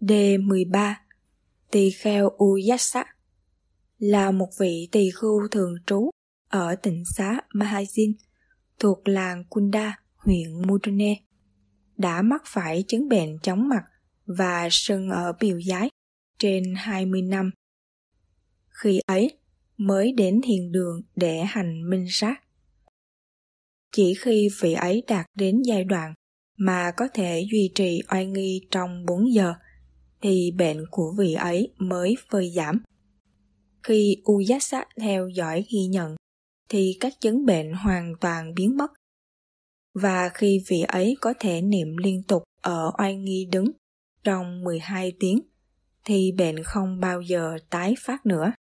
D13 Tỳ kheo Uyasa là một vị tỳ khưu thường trú ở tỉnh xá Mahajin thuộc làng Kunda, huyện Mudune, đã mắc phải chứng bệnh chóng mặt và sưng ở biểu giái trên 20 năm. Khi ấy mới đến thiền đường để hành minh sát. Chỉ khi vị ấy đạt đến giai đoạn mà có thể duy trì oai nghi trong 4 giờ – thì bệnh của vị ấy mới phơi giảm. Khi Uyasa theo dõi ghi nhận, thì các chứng bệnh hoàn toàn biến mất. Và khi vị ấy có thể niệm liên tục ở oai nghi đứng trong 12 tiếng, thì bệnh không bao giờ tái phát nữa.